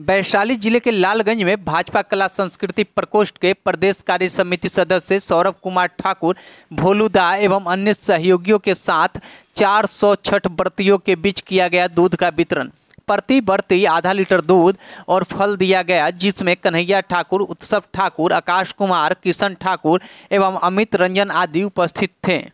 वैशाली जिले के लालगंज में भाजपा कला संस्कृति प्रकोष्ठ के प्रदेश कार्य समिति सदस्य सौरभ कुमार ठाकुर भोलूदा एवं अन्य सहयोगियों के साथ चार सौ छठ व्रतियों के बीच किया गया दूध का वितरण प्रति बर्ती आधा लीटर दूध और फल दिया गया जिसमें कन्हैया ठाकुर उत्सव ठाकुर आकाश कुमार किशन ठाकुर एवं अमित रंजन आदि उपस्थित थे